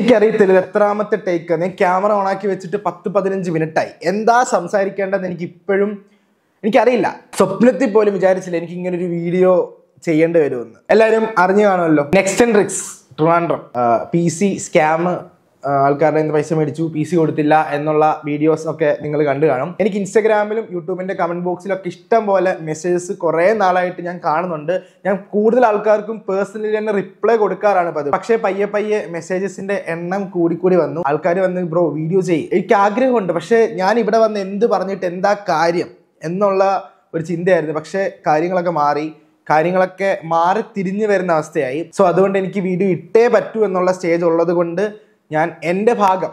എനിക്കറിയത്തില്ല എത്രാമത്തെ ടേക്ക് ഞാൻ ക്യാമറ ഓണാക്കി വെച്ചിട്ട് പത്ത് പതിനഞ്ച് മിനിറ്റായി എന്താ സംസാരിക്കേണ്ടത് എനിക്ക് ഇപ്പോഴും എനിക്കറിയില്ല സ്വപ്നത്തിൽ പോലും വിചാരിച്ചില്ല എനിക്ക് ഇങ്ങനെ ഒരു വീഡിയോ ചെയ്യേണ്ടി വരുമെന്ന് എല്ലാവരും അറിഞ്ഞു കാണുമല്ലോ Next Tricks Trivandrum P C scam ആൾക്കാരുടെ പൈസ മേടിച്ചു പി സി കൊടുത്തില്ല എന്നുള്ള വീഡിയോസ് ഒക്കെ നിങ്ങൾ കണ്ടു കാണും എനിക്ക് ഇൻസ്റ്റാഗ്രാമിലും കമന്റ് ബോക്സിലും ബോക്സിലൊക്കെ ഇഷ്ടം പോലെ മെസ്സേജസ് കുറെ നാളായിട്ട് ഞാൻ കാണുന്നുണ്ട് ഞാൻ കൂടുതൽ ആൾക്കാർക്കും പേഴ്സണലി തന്നെ റിപ്ലൈ കൊടുക്കാറാണ് പതിവ് പക്ഷേ പയ്യെ പയ്യെ മെസ്സേജസിന്റെ എണ്ണം കൂടിക്കൂടി വന്നു ആൾക്കാർ വന്ന് ബ്രോ വീഡിയോ ചെയ്യും എനിക്ക് ആഗ്രഹമുണ്ട് പക്ഷേ ഞാൻ ഇവിടെ വന്ന് എന്ത് പറഞ്ഞിട്ട് എന്താ കാര്യം എന്നുള്ള ഒരു ചിന്തയായിരുന്നു പക്ഷേ കാര്യങ്ങളൊക്കെ മാറി കാര്യങ്ങളൊക്കെ മാറി തിരിഞ്ഞു വരുന്ന അവസ്ഥയായി സോ അതുകൊണ്ട് എനിക്ക് വീഡിയോ ഇട്ടേ പറ്റൂ എന്നുള്ള സ്റ്റേജ് ഉള്ളത് കൊണ്ട് ഞാൻ എൻ്റെ ഭാഗം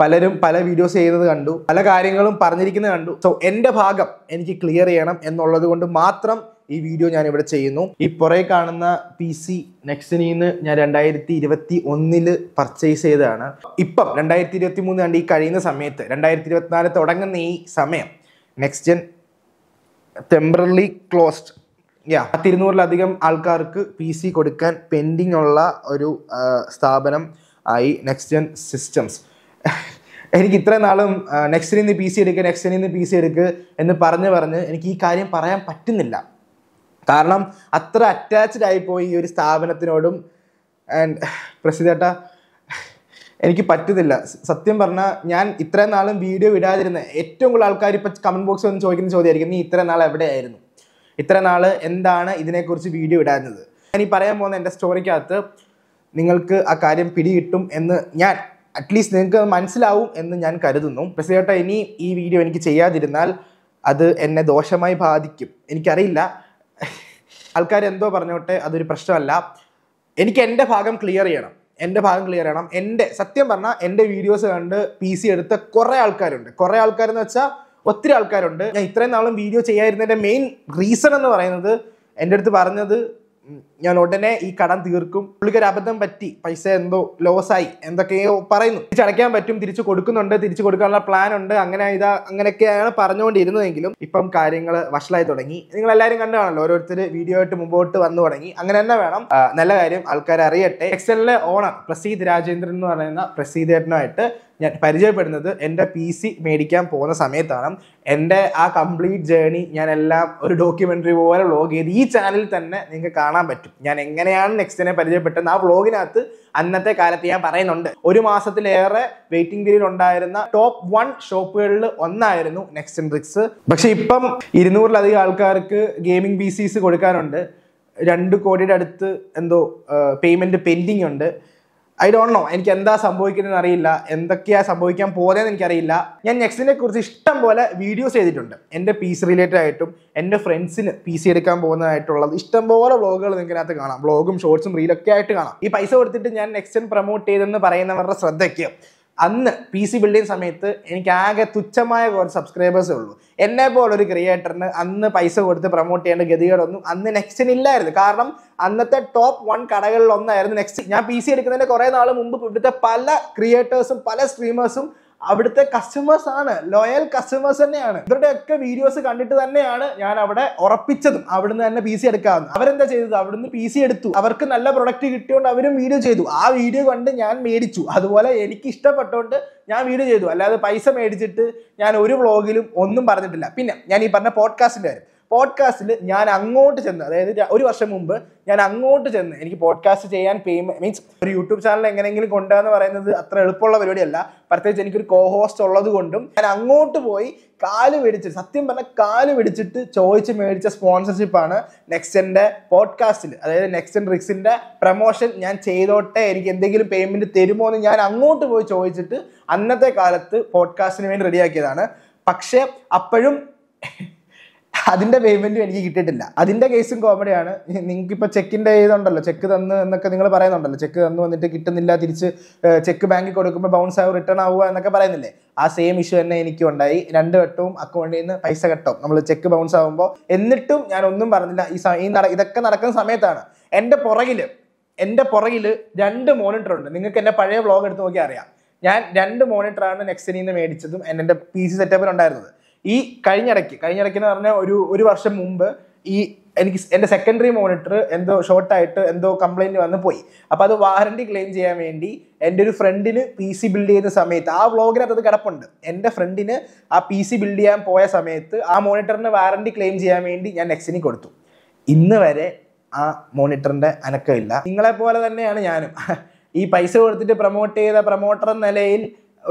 പലരും പല വീഡിയോസ് ചെയ്യുന്നത് കണ്ടു പല കാര്യങ്ങളും പറഞ്ഞിരിക്കുന്നത് കണ്ടു സോ എൻ്റെ ഭാഗം എനിക്ക് ക്ലിയർ ചെയ്യണം എന്നുള്ളത് മാത്രം ഈ വീഡിയോ ഞാൻ ഇവിടെ ചെയ്യുന്നു ഈ പുറകെ കാണുന്ന പി സി നെക്സിനിന്ന് ഞാൻ രണ്ടായിരത്തി ഇരുപത്തി ഒന്നില് പർച്ചേസ് ചെയ്തതാണ് ഇപ്പം രണ്ടായിരത്തി ഇരുപത്തി മൂന്ന് കണ്ട് ഈ കഴിയുന്ന സമയത്ത് രണ്ടായിരത്തി ഇരുപത്തിനാല് തുടങ്ങുന്ന ഈ സമയം നെക്സ്റ്റ് ജെൻ ടെമ്പറലി ക്ലോസ്ഡ് യാ പത്തിരുന്നൂറിലധികം ആൾക്കാർക്ക് പി സി കൊടുക്കാൻ പെൻഡിങ് ഉള്ള ഒരു സ്ഥാപനം ഐ നെക്സ്റ്റ് ജെൻ സിസ്റ്റംസ് എനിക്ക് ഇത്രയും നാളും നെക്സ്റ്റിൽ നിന്ന് പി സി എടുക്കുക നെക്സ്റ്റിൽ നിന്ന് പി സി എടുക്കുക എന്ന് പറഞ്ഞ് പറഞ്ഞ് എനിക്ക് ഈ കാര്യം പറയാൻ പറ്റുന്നില്ല കാരണം അത്ര അറ്റാച്ച്ഡ് ആയിപ്പോയി ഈ ഒരു സ്ഥാപനത്തിനോടും ആൻഡ് പ്രസിദ്ധേട്ട എനിക്ക് പറ്റുന്നില്ല സത്യം പറഞ്ഞാൽ ഞാൻ ഇത്രയും നാളും വീഡിയോ ഇടാതിരുന്ന ഏറ്റവും കൂടുതൽ ആൾക്കാർ ഇപ്പം കമൻറ്റ് ബോക്സിൽ ഒന്ന് ചോദിക്കുന്ന ചോദ്യമായിരിക്കും നീ ഇത്രയും നാൾ എവിടെയായിരുന്നു ഇത്ര നാൾ എന്താണ് ഇതിനെക്കുറിച്ച് വീഡിയോ ഇടാഞ്ഞത് ഞാൻ ഈ പറയാൻ പോകുന്ന എൻ്റെ സ്റ്റോറിക്കകത്ത് നിങ്ങൾക്ക് ആ കാര്യം പിടികിട്ടും എന്ന് ഞാൻ അറ്റ്ലീസ്റ്റ് നിങ്ങൾക്ക് മനസ്സിലാവും എന്ന് ഞാൻ കരുതുന്നു പ്രസേട്ട ഇനി ഈ വീഡിയോ എനിക്ക് ചെയ്യാതിരുന്നാൽ അത് എന്നെ ദോഷമായി ബാധിക്കും എനിക്കറിയില്ല ആൾക്കാർ എന്തോ പറഞ്ഞോട്ടെ അതൊരു പ്രശ്നമല്ല എനിക്ക് എൻ്റെ ഭാഗം ക്ലിയർ ചെയ്യണം എൻ്റെ ഭാഗം ക്ലിയർ ചെയ്യണം എൻ്റെ സത്യം പറഞ്ഞാൽ എൻ്റെ വീഡിയോസ് കണ്ട് പി സി എടുത്ത കുറേ ആൾക്കാരുണ്ട് കുറേ ആൾക്കാരെന്ന് വെച്ചാൽ ഒത്തിരി ആൾക്കാരുണ്ട് ഞാൻ ഇത്രയും നാളും വീഡിയോ ചെയ്യാതിരുന്നതിൻ്റെ മെയിൻ റീസൺ എന്ന് പറയുന്നത് എൻ്റെ അടുത്ത് പറഞ്ഞത് ഞാൻ ഉടനെ ഈ കടം തീർക്കും പുള്ളിക്ക് ഒരു അബദ്ധം പറ്റി പൈസ എന്തോ ലോസായി എന്തൊക്കെയോ പറയുന്നു തിരിച്ചടയ്ക്കാൻ പറ്റും തിരിച്ചു കൊടുക്കുന്നുണ്ട് തിരിച്ചു കൊടുക്കാനുള്ള പ്ലാൻ ഉണ്ട് അങ്ങനെ ഇതാ അങ്ങനെയൊക്കെയാണ് പറഞ്ഞുകൊണ്ടിരുന്നതെങ്കിലും ഇപ്പം കാര്യങ്ങൾ വഷളായി തുടങ്ങി നിങ്ങൾ എല്ലാവരും കണ്ടുകാണല്ലോ ഓരോരുത്തർ വീഡിയോ ആയിട്ട് മുമ്പോട്ട് വന്നു തുടങ്ങി അങ്ങനെ തന്നെ വേണം നല്ല കാര്യം ആൾക്കാർ അറിയട്ടെ എക്സലിലെ ഓണർ പ്രസീത് രാജേന്ദ്രൻ എന്ന് പറയുന്ന പ്രസീതേട്ടനുമായിട്ട് ഞാൻ പരിചയപ്പെടുന്നത് എൻ്റെ പി സി മേടിക്കാൻ പോകുന്ന സമയത്താണ് എൻ്റെ ആ കംപ്ലീറ്റ് ജേണി ഞാൻ എല്ലാം ഒരു ഡോക്യുമെൻ്ററി പോലെ വ്ളോഗ് ചെയ്ത് ഈ ചാനലിൽ തന്നെ നിങ്ങൾക്ക് കാണാൻ പറ്റും പറ്റും ഞാൻ എങ്ങനെയാണ് നെക്സ്റ്റിനെ പരിചയപ്പെട്ടത് ആ വ്ളോഗിനകത്ത് അന്നത്തെ കാലത്ത് ഞാൻ പറയുന്നുണ്ട് ഒരു മാസത്തിലേറെ വെയിറ്റിംഗ് പീരീഡ് ഉണ്ടായിരുന്ന ടോപ്പ് വൺ ഷോപ്പുകളിൽ ഒന്നായിരുന്നു നെക്സ്റ്റ് ട്രിക്സ് പക്ഷെ ഇപ്പം ഇരുന്നൂറിലധികം ആൾക്കാർക്ക് ഗെയിമിംഗ് പി കൊടുക്കാനുണ്ട് രണ്ട് കോടിയുടെ അടുത്ത് എന്തോ പേയ്മെന്റ് പെൻഡിങ് ഉണ്ട് ഐ ഡോണ്ട് നോ എനിക്ക് എന്താ സംഭവിക്കുന്നതെന്ന് അറിയില്ല എന്തൊക്കെയാ സംഭവിക്കാൻ പോലെയെന്ന് എനിക്കറിയില്ല ഞാൻ നെക്സ്റ്റിനെ കുറിച്ച് ഇഷ്ടം പോലെ വീഡിയോസ് ചെയ്തിട്ടുണ്ട് എൻ്റെ സി റിലേറ്റഡ് ആയിട്ടും എൻ്റെ ഫ്രണ്ട്സിന് പി സി എടുക്കാൻ പോകുന്നതായിട്ടുള്ളത് ഇഷ്ടംപോലെ വ്ളോഗുകൾ നിങ്ങൾക്കകത്ത് കാണാം വ്ളോഗും ഷോർട്സും റീലൊക്കെ ആയിട്ട് കാണാം ഈ പൈസ കൊടുത്തിട്ട് ഞാൻ നെക്സ്റ്റ് പ്രൊമോട്ട് ചെയ്തെന്ന് പറയുന്നവരുടെ ശ്രദ്ധയ്ക്ക് അന്ന് പി സി ബിൽഡിങ് സമയത്ത് എനിക്ക് ആകെ തുച്ഛമായ കുറച്ച് സബ്സ്ക്രൈബേഴ്സേ ഉള്ളൂ എന്നെ പോലൊരു ക്രിയേറ്ററിന് അന്ന് പൈസ കൊടുത്ത് പ്രൊമോട്ട് ചെയ്യേണ്ട ഗതികളൊന്നും അന്ന് നെക്സ്റ്റിന് ഇല്ലായിരുന്നു കാരണം അന്നത്തെ ടോപ്പ് വൺ കടകളിൽ ഒന്നായിരുന്നു നെക്സ്റ്റ് ഞാൻ പി സി എടുക്കുന്നതിൻ്റെ കുറേ നാൾ മുമ്പ് ഇവിടുത്തെ പല ക്രിയേറ്റേഴ്സും പല സ്ട്രീമേഴ്സും അവിടുത്തെ കസ്റ്റമേഴ്സ് ആണ് ലോയൽ കസ്റ്റമേഴ്സ് തന്നെയാണ് ഒക്കെ വീഡിയോസ് കണ്ടിട്ട് തന്നെയാണ് ഞാൻ അവിടെ ഉറപ്പിച്ചതും അവിടുന്ന് തന്നെ പി സി എടുക്കാമെന്ന് അവരെന്താ ചെയ്തത് അവിടുന്ന് പി സി എടുത്തു അവർക്ക് നല്ല പ്രൊഡക്റ്റ് കിട്ടിയോണ്ട് അവരും വീഡിയോ ചെയ്തു ആ വീഡിയോ കണ്ട് ഞാൻ മേടിച്ചു അതുപോലെ എനിക്ക് ഇഷ്ടപ്പെട്ടോണ്ട് ഞാൻ വീഡിയോ ചെയ്തു അല്ലാതെ പൈസ മേടിച്ചിട്ട് ഞാൻ ഒരു വ്ളോഗിലും ഒന്നും പറഞ്ഞിട്ടില്ല പിന്നെ ഞാൻ ഈ പറഞ്ഞ പോഡ്കാസ്റ്റിൻ്റെ കാര്യം പോഡ്കാസ്റ്റിൽ ഞാൻ അങ്ങോട്ട് ചെന്ന് അതായത് ഒരു വർഷം മുമ്പ് ഞാൻ അങ്ങോട്ട് ചെന്ന് എനിക്ക് പോഡ്കാസ്റ്റ് ചെയ്യാൻ പേയ്മെന്റ് മീൻസ് ഒരു യൂട്യൂബ് ചാനൽ എങ്ങനെയെങ്കിലും കൊണ്ടുവന്ന് പറയുന്നത് അത്ര എളുപ്പമുള്ള പരിപാടിയല്ല പ്രത്യേകിച്ച് എനിക്കൊരു കോ ഹോസ്റ്റ് ഉള്ളത് കൊണ്ടും ഞാൻ അങ്ങോട്ട് പോയി കാല് പിടിച്ച് സത്യം പറഞ്ഞാൽ കാല് പിടിച്ചിട്ട് ചോദിച്ച് മേടിച്ച സ്പോൺസർഷിപ്പാണ് നെക്സ്റ്റൻ്റെ പോഡ്കാസ്റ്റിൽ അതായത് നെക്സ്റ്റൻ റിക്സിൻ്റെ പ്രൊമോഷൻ ഞാൻ ചെയ്തോട്ടെ എനിക്ക് എന്തെങ്കിലും പേയ്മെൻറ്റ് തരുമോ എന്ന് ഞാൻ അങ്ങോട്ട് പോയി ചോദിച്ചിട്ട് അന്നത്തെ കാലത്ത് പോഡ്കാസ്റ്റിന് വേണ്ടി റെഡിയാക്കിയതാണ് പക്ഷേ അപ്പോഴും അതിന്റെ പേയ്മെന്റും എനിക്ക് കിട്ടിയിട്ടില്ല അതിന്റെ കേസും കോമഡിയാണ് നിങ്ങൾക്ക് ഇപ്പൊ ചെക്കിന്റെ ഇതുണ്ടല്ലോ ചെക്ക് തന്നു എന്നൊക്കെ നിങ്ങൾ പറയുന്നുണ്ടല്ലോ ചെക്ക് തന്നു വന്നിട്ട് കിട്ടുന്നില്ല തിരിച്ച് ചെക്ക് ബാങ്കിൽ കൊടുക്കുമ്പോൾ ബൗൺസ് ആവും റിട്ടേൺ ആവുക എന്നൊക്കെ പറയുന്നില്ലേ ആ സെയിം ഇഷ്യൂ തന്നെ എനിക്കും ഉണ്ടായി രണ്ട് വട്ടവും അക്കൗണ്ടിൽ നിന്ന് പൈസ കെട്ടും നമ്മൾ ചെക്ക് ബൗൺസ് ആവുമ്പോൾ എന്നിട്ടും ഞാൻ ഒന്നും പറഞ്ഞില്ല ഈ ഈ ഇതൊക്കെ നടക്കുന്ന സമയത്താണ് എൻ്റെ പുറകിൽ എൻ്റെ പുറകിൽ രണ്ട് മോണിറ്റർ ഉണ്ട് നിങ്ങൾക്ക് എൻ്റെ പഴയ വ്ളോഗ് എടുത്ത് നോക്കിയാൽ അറിയാം ഞാൻ രണ്ട് മോണിറ്ററാണ് നെക്സനിൽ മേടിച്ചതും എൻ്റെ പി സി സെറ്റപ്പിൽ ഉണ്ടായിരുന്നത് ഈ കഴിഞ്ഞിടയ്ക്ക് കഴിഞ്ഞിടയ്ക്ക് എന്ന് പറഞ്ഞാൽ ഒരു ഒരു വർഷം മുമ്പ് ഈ എനിക്ക് എൻ്റെ സെക്കൻഡറി മോണിറ്റർ എന്തോ ഷോർട്ടായിട്ട് എന്തോ കംപ്ലയിൻറ്റ് വന്ന് പോയി അപ്പോൾ അത് വാറണ്ടി ക്ലെയിം ചെയ്യാൻ വേണ്ടി എൻ്റെ ഒരു ഫ്രണ്ടിന് പി സി ബിൽഡ് ചെയ്യുന്ന സമയത്ത് ആ വ്ളോഗിനകത്ത് അത് കിടപ്പുണ്ട് എൻ്റെ ഫ്രണ്ടിന് ആ പി സി ബിൽഡ് ചെയ്യാൻ പോയ സമയത്ത് ആ മോണിറ്ററിന് വാറണ്ടി ക്ലെയിം ചെയ്യാൻ വേണ്ടി ഞാൻ നെക്സിനി കൊടുത്തു ഇന്ന് വരെ ആ മോണിറ്ററിൻ്റെ അനക്കമില്ല നിങ്ങളെപ്പോലെ തന്നെയാണ് ഞാനും ഈ പൈസ കൊടുത്തിട്ട് പ്രൊമോട്ട് ചെയ്ത പ്രൊമോട്ടർ നിലയിൽ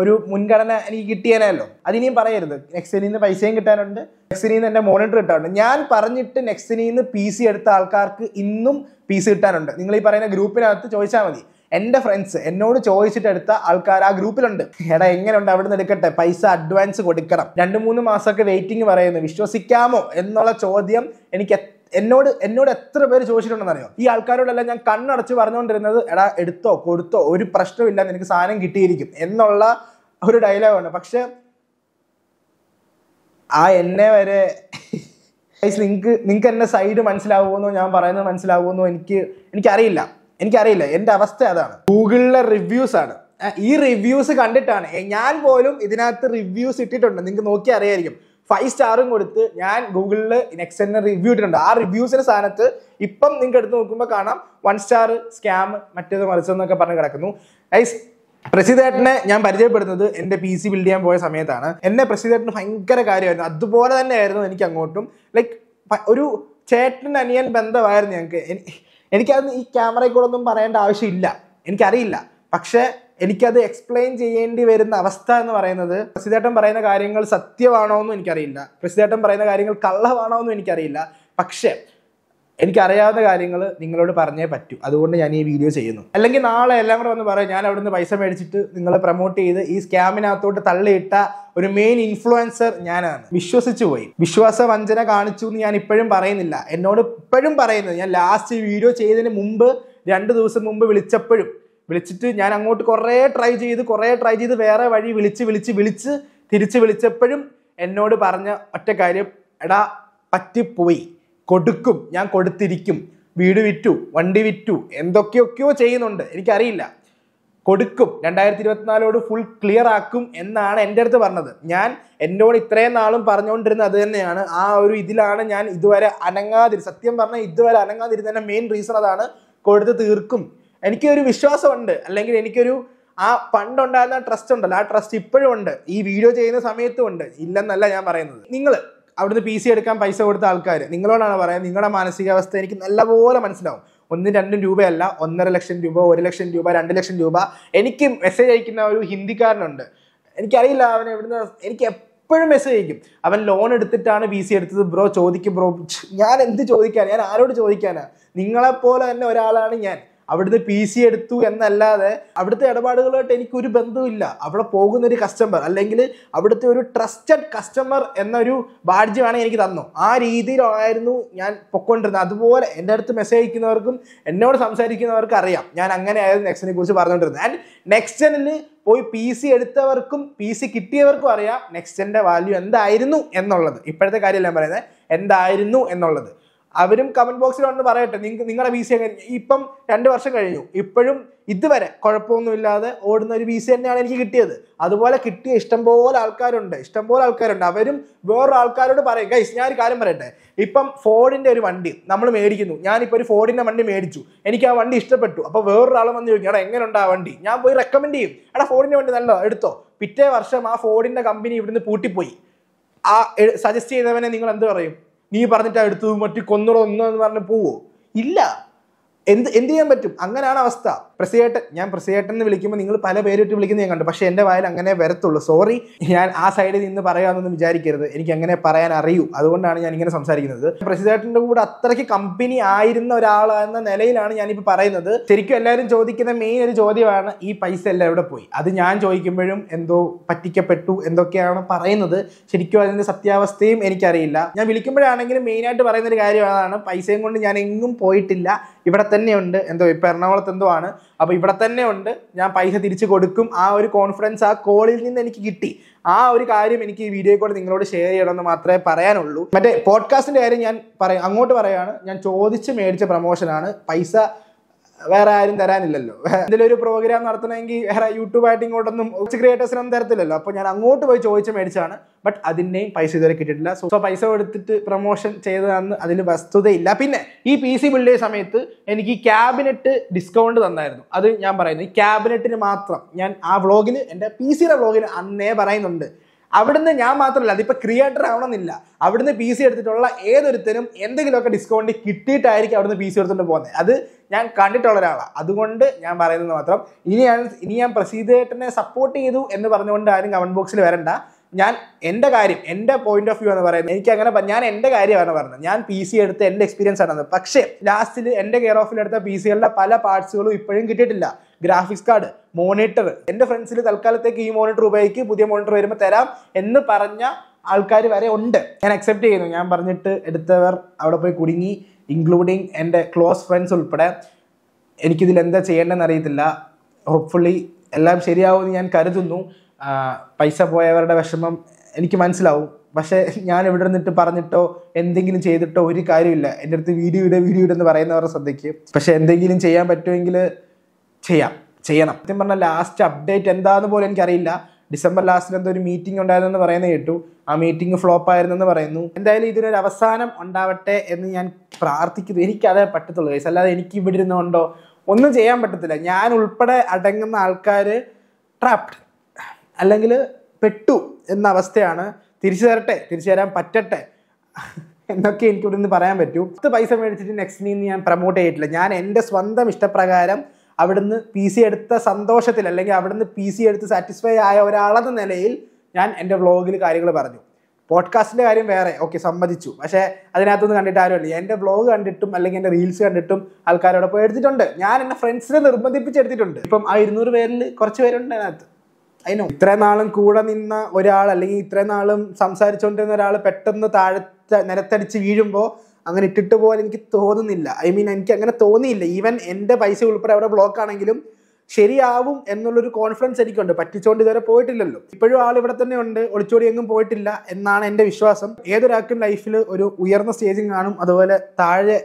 ഒരു മുൻഗണന എനിക്ക് കിട്ടിയേനല്ലോ അതിനിയും പറയരുത് നെക്സ്റ്റിനിൽ നിന്ന് പൈസയും കിട്ടാനുണ്ട് നെക്സ്റ്റിനിൽ നിന്ന് എൻ്റെ മോണിറ്റർ കിട്ടാനുണ്ട് ഞാൻ പറഞ്ഞിട്ട് നെക്സ്റ്റിനിൽ നിന്ന് പി സി എടുത്ത ആൾക്കാർക്ക് ഇന്നും പി സി കിട്ടാനുണ്ട് നിങ്ങൾ ഈ പറയുന്ന ഗ്രൂപ്പിനകത്ത് ചോദിച്ചാൽ മതി എൻ്റെ ഫ്രണ്ട്സ് എന്നോട് ചോദിച്ചിട്ട് എടുത്ത ആൾക്കാർ ആ ഗ്രൂപ്പിലുണ്ട് എടാ എങ്ങനെയുണ്ട് അവിടെ നിന്ന് എടുക്കട്ടെ പൈസ അഡ്വാൻസ് കൊടുക്കണം രണ്ട് മൂന്ന് മാസമൊക്കെ വെയിറ്റിംഗ് പറയുന്നു വിശ്വസിക്കാമോ എന്നുള്ള ചോദ്യം എനിക്ക് എന്നോട് എന്നോട് എത്ര പേര് ചോദിച്ചിട്ടുണ്ടെന്നറിയോ ഈ ആൾക്കാരോടെല്ലാം ഞാൻ കണ്ണടച്ച് പറഞ്ഞുകൊണ്ടിരുന്നത് എടാ എടുത്തോ കൊടുത്തോ ഒരു പ്രശ്നമില്ല നിനക്ക് സാധനം കിട്ടിയിരിക്കും എന്നുള്ള ഒരു ഡയലോഗാണ് പക്ഷെ ആ എന്നെ വരെ നിങ്ങൾക്ക് നിങ്ങക്ക് എന്നെ സൈഡ് മനസ്സിലാവുമെന്നോ ഞാൻ പറയുന്നത് മനസ്സിലാവുമെന്നോ എനിക്ക് എനിക്കറിയില്ല എനിക്കറിയില്ല എൻ്റെ അവസ്ഥ അതാണ് ഗൂഗിളിലെ റിവ്യൂസ് ആണ് ഈ റിവ്യൂസ് കണ്ടിട്ടാണ് ഞാൻ പോലും ഇതിനകത്ത് റിവ്യൂസ് ഇട്ടിട്ടുണ്ട് നിങ്ങൾക്ക് നോക്കി അറിയായിരിക്കും ഫൈവ് സ്റ്റാറും കൊടുത്ത് ഞാൻ ഗൂഗിളിൽ നെക്സ്റ്റ് റിവ്യൂ ഇട്ടിട്ടുണ്ട് ആ റിവ്യൂസിന്റെ സ്ഥാനത്ത് ഇപ്പം നിങ്ങൾക്ക് എടുത്ത് നോക്കുമ്പോൾ കാണാം വൺ സ്റ്റാർ സ്കാം മറ്റേത് മറിച്ചതെന്നൊക്കെ പറഞ്ഞ് കിടക്കുന്നു ഐസ് പ്രസിദ്ധേട്ടനെ ഞാൻ പരിചയപ്പെടുന്നത് എൻ്റെ പി സി ബിൽഡ് ചെയ്യാൻ പോയ സമയത്താണ് എന്നെ പ്രസിദ്ധേട്ടന് ഭയങ്കര കാര്യമായിരുന്നു അതുപോലെ തന്നെയായിരുന്നു എനിക്ക് അങ്ങോട്ടും ലൈക്ക് ഒരു ചേട്ടൻ അനിയൻ ബന്ധമായിരുന്നു ഞങ്ങൾക്ക് എനിക്കത് ഈ ക്യാമറയിൽ കൂടെ ഒന്നും പറയേണ്ട ആവശ്യമില്ല എനിക്കറിയില്ല പക്ഷേ എനിക്കത് എക്സ്പ്ലെയിൻ ചെയ്യേണ്ടി വരുന്ന അവസ്ഥ എന്ന് പറയുന്നത് പ്രസിദ്ധേട്ടൻ പറയുന്ന കാര്യങ്ങൾ സത്യമാണോ എന്നും എനിക്കറിയില്ല പ്രസിദ്ധേട്ടൻ പറയുന്ന കാര്യങ്ങൾ കള്ളമാണോ എന്നും എനിക്കറിയില്ല പക്ഷേ എനിക്കറിയാവുന്ന കാര്യങ്ങൾ നിങ്ങളോട് പറഞ്ഞേ പറ്റൂ അതുകൊണ്ട് ഞാൻ ഈ വീഡിയോ ചെയ്യുന്നു അല്ലെങ്കിൽ നാളെ എല്ലാം കൂടെ വന്ന് പറയാം ഞാൻ അവിടുന്ന് പൈസ മേടിച്ചിട്ട് നിങ്ങളെ പ്രൊമോട്ട് ചെയ്ത് ഈ സ്കാമിനകത്തോട്ട് തള്ളിയിട്ട ഒരു മെയിൻ ഇൻഫ്ലുവൻസർ ഞാനാണ് വിശ്വസിച്ചു പോയി വിശ്വാസ വഞ്ചന കാണിച്ചു എന്ന് ഞാൻ ഇപ്പോഴും പറയുന്നില്ല എന്നോട് ഇപ്പോഴും പറയുന്നത് ഞാൻ ലാസ്റ്റ് വീഡിയോ ചെയ്തതിന് മുമ്പ് രണ്ട് ദിവസം മുമ്പ് വിളിച്ചപ്പോഴും വിളിച്ചിട്ട് ഞാൻ അങ്ങോട്ട് കുറേ ട്രൈ ചെയ്ത് കുറേ ട്രൈ ചെയ്ത് വേറെ വഴി വിളിച്ച് വിളിച്ച് വിളിച്ച് തിരിച്ച് വിളിച്ചപ്പോഴും എന്നോട് പറഞ്ഞ ഒറ്റ കാര്യം എടാ പറ്റിപ്പോയി കൊടുക്കും ഞാൻ കൊടുത്തിരിക്കും വീട് വിറ്റു വണ്ടി വിറ്റു എന്തൊക്കെയൊക്കെയോ ചെയ്യുന്നുണ്ട് എനിക്കറിയില്ല കൊടുക്കും രണ്ടായിരത്തി ഇരുപത്തിനാലോട് ഫുൾ ക്ലിയർ ആക്കും എന്നാണ് എൻ്റെ അടുത്ത് പറഞ്ഞത് ഞാൻ എന്നോട് ഇത്രയും നാളും പറഞ്ഞുകൊണ്ടിരുന്നത് അത് തന്നെയാണ് ആ ഒരു ഇതിലാണ് ഞാൻ ഇതുവരെ അനങ്ങാതിരി സത്യം പറഞ്ഞാൽ ഇതുവരെ അനങ്ങാതിരുന്നതിൻ്റെ മെയിൻ റീസൺ അതാണ് കൊടുത്ത് തീർക്കും എനിക്കൊരു വിശ്വാസമുണ്ട് അല്ലെങ്കിൽ എനിക്കൊരു ആ പണ്ടുണ്ടായിരുന്ന ട്രസ്റ്റ് ഉണ്ടല്ലോ ആ ട്രസ്റ്റ് ഇപ്പോഴും ഉണ്ട് ഈ വീഡിയോ ചെയ്യുന്ന സമയത്തും ഉണ്ട് ഇല്ലെന്നല്ല ഞാൻ പറയുന്നത് നിങ്ങൾ അവിടുന്ന് പി സി എടുക്കാൻ പൈസ കൊടുത്ത ആൾക്കാർ നിങ്ങളോടാണ് പറയുന്നത് നിങ്ങളുടെ മാനസികാവസ്ഥ എനിക്ക് നല്ലപോലെ മനസ്സിലാവും ഒന്നും രണ്ടും രൂപയല്ല ഒന്നര ലക്ഷം രൂപ ഒരു ലക്ഷം രൂപ രണ്ട് ലക്ഷം രൂപ എനിക്ക് മെസ്സേജ് അയക്കുന്ന ഒരു ഹിന്ദിക്കാരനുണ്ട് എനിക്കറിയില്ല അവൻ എവിടുന്ന് എനിക്ക് എപ്പോഴും മെസ്സേജ് അയക്കും അവൻ ലോൺ എടുത്തിട്ടാണ് പി സി എടുത്തത് ബ്രോ ചോദിക്കും ബ്രോ ഞാൻ എന്ത് ചോദിക്കാൻ ഞാൻ ആരോട് ചോദിക്കാനാണ് നിങ്ങളെപ്പോലെ തന്നെ ഒരാളാണ് ഞാൻ അവിടുന്ന് പി സി എടുത്തു എന്നല്ലാതെ അവിടുത്തെ ഇടപാടുകളായിട്ട് എനിക്കൊരു ബന്ധമില്ല അവിടെ പോകുന്ന ഒരു കസ്റ്റമർ അല്ലെങ്കിൽ അവിടുത്തെ ഒരു ട്രസ്റ്റഡ് കസ്റ്റമർ എന്നൊരു ബാഡ്ജമാണ് എനിക്ക് തന്നു ആ രീതിയിലായിരുന്നു ഞാൻ പൊക്കൊണ്ടിരുന്നത് അതുപോലെ എൻ്റെ അടുത്ത് മെസ്സേജ് അയക്കുന്നവർക്കും എന്നോട് സംസാരിക്കുന്നവർക്കും അറിയാം ഞാൻ അങ്ങനെ ആയിരുന്നു നെക്സ്റ്റിനെ കുറിച്ച് പറഞ്ഞുകൊണ്ടിരുന്നത് ആൻഡ് ജനിൽ പോയി പി സി എടുത്തവർക്കും പി സി കിട്ടിയവർക്കും അറിയാം നെക്സ്റ്റൻ്റെ വാല്യൂ എന്തായിരുന്നു എന്നുള്ളത് ഇപ്പോഴത്തെ കാര്യമല്ല ഞാൻ പറയുന്നത് എന്തായിരുന്നു എന്നുള്ളത് അവരും കമന്റ് ബോക്സിൽ വന്ന് പറയട്ടെ നിങ്ങൾ നിങ്ങളുടെ വി സി എങ്ങനെ ഇപ്പം രണ്ട് വർഷം കഴിഞ്ഞു ഇപ്പോഴും ഇതുവരെ കുഴപ്പമൊന്നുമില്ലാതെ ഓടുന്ന ഒരു വി സി തന്നെയാണ് എനിക്ക് കിട്ടിയത് അതുപോലെ കിട്ടിയ ഇഷ്ടംപോലെ ആൾക്കാരുണ്ട് ഇഷ്ടംപോലെ ആൾക്കാരുണ്ട് അവരും വേറൊരു ആൾക്കാരോട് പറയും കൈസ് ഞാൻ ഒരു കാര്യം പറയട്ടെ ഇപ്പം ഫോർഡിൻ്റെ ഒരു വണ്ടി നമ്മൾ മേടിക്കുന്നു ഞാനിപ്പോൾ ഒരു ഫോർഡിൻ്റെ വണ്ടി മേടിച്ചു എനിക്ക് ആ വണ്ടി ഇഷ്ടപ്പെട്ടു അപ്പോൾ വേറൊരാൾ വന്ന് ചോദിക്കും എടാ എങ്ങനെയുണ്ട് ആ വണ്ടി ഞാൻ പോയി റെക്കമെൻഡ് ചെയ്യും എടാ ഫോർഡിൻ്റെ വണ്ടി നല്ലോ എടുത്തോ പിറ്റേ വർഷം ആ ഫോർഡിൻ്റെ കമ്പനി ഇവിടുന്ന് പൂട്ടിപ്പോയി ആ സജസ്റ്റ് ചെയ്തവനെ നിങ്ങൾ എന്ത് പറയും നീ പറഞ്ഞിട്ട് അടുത്തത് മറ്റു കൊന്നടോ എന്ന് പറഞ്ഞ് പോവോ ഇല്ല എന്ത് എന്ത് ചെയ്യാൻ പറ്റും അങ്ങനെയാണ് അവസ്ഥ പ്രസിയേട്ടൻ ഞാൻ പ്രസിയേട്ടൻ എന്ന് വിളിക്കുമ്പോൾ നിങ്ങൾ പല പേരിട്ട് വിളിക്കുന്ന ഞാൻ കണ്ടു പക്ഷേ എൻ്റെ വായിൽ അങ്ങനെ വരത്തുള്ളൂ സോറി ഞാൻ ആ സൈഡിൽ നിന്ന് പറയാമെന്നൊന്നും വിചാരിക്കരുത് എനിക്ക് അങ്ങനെ പറയാൻ അറിയൂ അതുകൊണ്ടാണ് ഞാൻ ഇങ്ങനെ സംസാരിക്കുന്നത് പ്രസിദ്ധേട്ടൻ്റെ കൂടെ അത്രയ്ക്ക് കമ്പനി ആയിരുന്ന ഒരാളെന്ന നിലയിലാണ് ഞാനിപ്പോൾ പറയുന്നത് ശരിക്കും എല്ലാവരും ചോദിക്കുന്ന മെയിൻ ഒരു ചോദ്യമാണ് ഈ പൈസ എല്ലാം എവിടെ പോയി അത് ഞാൻ ചോദിക്കുമ്പോഴും എന്തോ പറ്റിക്കപ്പെട്ടു എന്തൊക്കെയാണ് പറയുന്നത് ശരിക്കും അതിൻ്റെ സത്യാവസ്ഥയും എനിക്കറിയില്ല ഞാൻ വിളിക്കുമ്പോഴാണെങ്കിലും മെയിനായിട്ട് പറയുന്നൊരു കാര്യം അതാണ് പൈസയും കൊണ്ട് ഞാൻ എങ്ങും പോയിട്ടില്ല ഇവിടെ തന്നെയുണ്ട് എന്തോ ഇപ്പോൾ എറണാകുളത്ത് എന്തോ ആണ് അപ്പോൾ ഇവിടെ തന്നെ ഉണ്ട് ഞാൻ പൈസ തിരിച്ചു കൊടുക്കും ആ ഒരു കോൺഫിഡൻസ് ആ കോളിൽ നിന്ന് എനിക്ക് കിട്ടി ആ ഒരു കാര്യം എനിക്ക് ഈ വീഡിയോ കോൾ നിങ്ങളോട് ഷെയർ ചെയ്യണമെന്ന് മാത്രമേ പറയാനുള്ളൂ മറ്റേ പോഡ്കാസ്റ്റിന്റെ കാര്യം ഞാൻ പറയാം അങ്ങോട്ട് പറയാണ് ഞാൻ ചോദിച്ച് മേടിച്ച പ്രമോഷനാണ് പൈസ വേറെ ആരും തരാനില്ലല്ലോ എന്തെങ്കിലും ഒരു പ്രോഗ്രാം നടത്തണമെങ്കിൽ വേറെ യൂട്യൂബായിട്ട് ഇങ്ങോട്ടൊന്നും ക്രിയേറ്റേഴ്സിനൊന്നും തരത്തില്ലല്ലോ അപ്പൊ ഞാൻ അങ്ങോട്ട് പോയി ചോദിച്ച് മേടിച്ചാണ് ബട്ട് അതിൻ്റെയും പൈസ ഇതുവരെ കിട്ടിയിട്ടില്ല സോ പൈസ കൊടുത്തിട്ട് പ്രൊമോഷൻ ചെയ്തതാണ് അതിൽ വസ്തുതയില്ല പിന്നെ ഈ പി സി ബിൽഡ് ചെയ്ത സമയത്ത് എനിക്ക് ക്യാബിനറ്റ് ഡിസ്കൗണ്ട് തന്നായിരുന്നു അത് ഞാൻ പറയുന്നത് ഈ ക്യാബിനറ്റിന് മാത്രം ഞാൻ ആ വ്ളോഗിന് എൻ്റെ പി സിയുടെ വ്ളോഗിന് അന്നേ പറയുന്നുണ്ട് അവിടുന്ന് ഞാൻ മാത്രമല്ല അതിപ്പോൾ ക്രിയേറ്റർ ആവണമെന്നില്ല അവിടുന്ന് പി സി എടുത്തിട്ടുള്ള ഏതൊരുത്തരും എന്തെങ്കിലുമൊക്കെ ഡിസ്കൗണ്ട് കിട്ടിയിട്ടായിരിക്കും അവിടുന്ന് പി സി എടുത്തുകൊണ്ട് പോകുന്നത് അത് ഞാൻ കണ്ടിട്ടുള്ള ഒരാളാണ് അതുകൊണ്ട് ഞാൻ പറയുന്നത് മാത്രം ഇനി ഞാൻ ഇനി ഞാൻ പ്രസീദേട്ടനെ സപ്പോർട്ട് ചെയ്തു എന്ന് പറഞ്ഞുകൊണ്ട് ആരും കമൻറ്റ് ബോക്സിൽ വരണ്ട ഞാൻ എൻ്റെ കാര്യം എൻ്റെ പോയിന്റ് ഓഫ് വ്യൂ എന്ന് പറയുന്നത് എനിക്ക് അങ്ങനെ ഞാൻ എൻ്റെ കാര്യമാണ് പറഞ്ഞത് ഞാൻ പി സി എടുത്ത് എൻ്റെ എക്സ്പീരിയൻസ് ആണെന്ന് പക്ഷേ ലാസ്റ്റിൽ എൻ്റെ കെയർ ഓഫിൽ എടുത്ത പി സികളുടെ പല പാർട്സുകളും ഇപ്പോഴും കിട്ടിയിട്ടില്ല ഗ്രാഫിക്സ് കാർഡ് മോണിറ്റർ എൻ്റെ ഫ്രണ്ട്സിൽ തൽക്കാലത്തേക്ക് ഈ മോണിറ്റർ ഉപയോഗിക്കും പുതിയ മോണിറ്റർ വരുമ്പോൾ തരാം എന്ന് പറഞ്ഞ ആൾക്കാർ വരെ ഉണ്ട് ഞാൻ അക്സെപ്റ്റ് ചെയ്യുന്നു ഞാൻ പറഞ്ഞിട്ട് എടുത്തവർ അവിടെ പോയി കുടുങ്ങി ഇൻക്ലൂഡിങ് എൻ്റെ ക്ലോസ് ഫ്രണ്ട്സ് ഉൾപ്പെടെ എനിക്കിതിൽ എന്താ ചെയ്യേണ്ടതെന്ന് അറിയത്തില്ല ഹോപ്പ്ഫുള്ളി എല്ലാം ശരിയാവുമെന്ന് ഞാൻ കരുതുന്നു പൈസ പോയവരുടെ വിഷമം എനിക്ക് മനസ്സിലാവും പക്ഷേ ഞാൻ ഇവിടെ നിന്നിട്ട് പറഞ്ഞിട്ടോ എന്തെങ്കിലും ചെയ്തിട്ടോ ഒരു കാര്യമില്ല എൻ്റെ അടുത്ത് വീഡിയോ ഇടുക വീഡിയോ ഇടുന്ന് പറയുന്നവരുടെ ശ്രദ്ധയ്ക്ക് പക്ഷേ എന്തെങ്കിലും ചെയ്യാൻ പറ്റുമെങ്കിൽ ചെയ്യാം ചെയ്യണം സത്യം പറഞ്ഞാൽ ലാസ്റ്റ് അപ്ഡേറ്റ് എന്താണെന്ന് പോലും എനിക്കറിയില്ല ഡിസംബർ ലാസ്റ്റിൽ എന്തോ ഒരു മീറ്റിംഗ് ഉണ്ടായിരുന്നെന്ന് പറയുന്നത് കേട്ടു ആ മീറ്റിംഗ് ഫ്ലോപ്പ് ആയിരുന്നെന്ന് പറയുന്നു എന്തായാലും ഇതിനൊരു അവസാനം ഉണ്ടാവട്ടെ എന്ന് ഞാൻ പ്രാർത്ഥിക്കുന്നു എനിക്കതേ പറ്റത്തുള്ളൂ കേസ് അല്ലാതെ എനിക്ക് ഇവിടെ ഇരുന്നുകൊണ്ടോ ഒന്നും ചെയ്യാൻ പറ്റത്തില്ല ഞാൻ ഉൾപ്പെടെ അടങ്ങുന്ന ആൾക്കാർ ട്രാപ്ഡ് അല്ലെങ്കിൽ പെട്ടു എന്ന അവസ്ഥയാണ് തിരിച്ചു തരട്ടെ തിരിച്ചു തരാൻ പറ്റട്ടെ എന്നൊക്കെ എനിക്കിവിടെ നിന്ന് പറയാൻ പറ്റൂ പത്ത് പൈസ മേടിച്ചിട്ട് നെക്സ്റ്റ് നിന്ന് ഞാൻ പ്രൊമോട്ട് ചെയ്തിട്ടില്ല ഞാൻ എൻ്റെ സ്വന്തം ഇഷ്ടപ്രകാരം അവിടുന്ന് പി സി എടുത്ത സന്തോഷത്തിൽ അല്ലെങ്കിൽ അവിടുന്ന് പി സി എടുത്ത് സാറ്റിസ്ഫൈ ആയ ഒരാളെന്ന നിലയിൽ ഞാൻ എൻ്റെ വ്ളോഗിൽ കാര്യങ്ങൾ പറഞ്ഞു പോഡ്കാസ്റ്റിൻ്റെ കാര്യം വേറെ ഓക്കെ സമ്മതിച്ചു പക്ഷേ അതിനകത്തൊന്നും കണ്ടിട്ട് ആരുമില്ല എൻ്റെ വ്ളോഗ് കണ്ടിട്ടും അല്ലെങ്കിൽ എൻ്റെ റീൽസ് കണ്ടിട്ടും ആൾക്കാരോടൊപ്പം എടുത്തിട്ടുണ്ട് ഞാൻ എൻ്റെ ഫ്രണ്ട്സിനെ നിർബന്ധിപ്പിച്ച് എടുത്തിട്ടുണ്ട് ഇപ്പം ആ ഇരുന്നൂറ് പേരിൽ കുറച്ച് പേരുണ്ട് അതിനകത്ത് അതിനും ഇത്രയും നാളും കൂടെ നിന്ന ഒരാൾ അല്ലെങ്കിൽ ഇത്രയും നാളും സംസാരിച്ചുകൊണ്ടിരുന്ന ഒരാൾ പെട്ടെന്ന് താഴത്ത നിരത്തടിച്ച് വീഴുമ്പോൾ അങ്ങനെ ഇട്ടിട്ട് പോകാൻ എനിക്ക് തോന്നുന്നില്ല ഐ മീൻ എനിക്ക് അങ്ങനെ തോന്നിയില്ല ഈവൻ എൻ്റെ പൈസ ഉൾപ്പെടെ അവരുടെ ബ്ലോക്ക് ആണെങ്കിലും ശരിയാവും എന്നുള്ളൊരു കോൺഫിഡൻസ് എനിക്കുണ്ട് പറ്റിച്ചുകൊണ്ട് ഇതുവരെ പോയിട്ടില്ലല്ലോ ഇപ്പോഴും ആൾ ഇവിടെ തന്നെ ഉണ്ട് ഒളിച്ചോടി എങ്ങും പോയിട്ടില്ല എന്നാണ് എൻ്റെ വിശ്വാസം ഏതൊരാൾക്കും ലൈഫിൽ ഒരു ഉയർന്ന സ്റ്റേജും കാണും അതുപോലെ താഴെ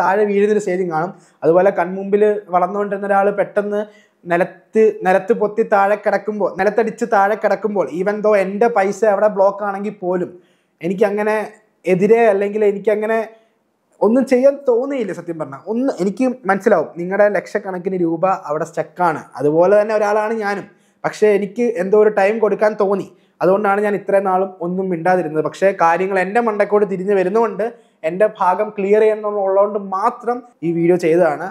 താഴെ വീഴുന്നൊരു സ്റ്റേജും കാണും അതുപോലെ കൺമുമ്പിൽ വളർന്നുകൊണ്ടിരുന്ന ഒരാൾ പെട്ടെന്ന് നിലത്ത് നിലത്ത് പൊത്തി താഴെ കിടക്കുമ്പോൾ നിലത്തടിച്ച് താഴെ കിടക്കുമ്പോൾ ഈവൻ ദോ എൻ്റെ പൈസ അവിടെ ബ്ലോക്ക് ആണെങ്കിൽ പോലും എനിക്കങ്ങനെ എതിരെ അല്ലെങ്കിൽ എനിക്കങ്ങനെ ഒന്നും ചെയ്യാൻ തോന്നിയില്ല സത്യം പറഞ്ഞാൽ ഒന്ന് എനിക്ക് മനസ്സിലാവും നിങ്ങളുടെ ലക്ഷക്കണക്കിന് രൂപ അവിടെ സ്റ്റക്കാണ് അതുപോലെ തന്നെ ഒരാളാണ് ഞാനും പക്ഷേ എനിക്ക് എന്തോ ഒരു ടൈം കൊടുക്കാൻ തോന്നി അതുകൊണ്ടാണ് ഞാൻ ഇത്രയും നാളും ഒന്നും മിണ്ടാതിരുന്നത് പക്ഷേ കാര്യങ്ങൾ എൻ്റെ മണ്ടക്കോട് തിരിഞ്ഞു വരുന്നതുകൊണ്ട് എൻ്റെ ഭാഗം ക്ലിയർ ചെയ്യണമെന്നുള്ളതുകൊണ്ട് മാത്രം ഈ വീഡിയോ ചെയ്തതാണ്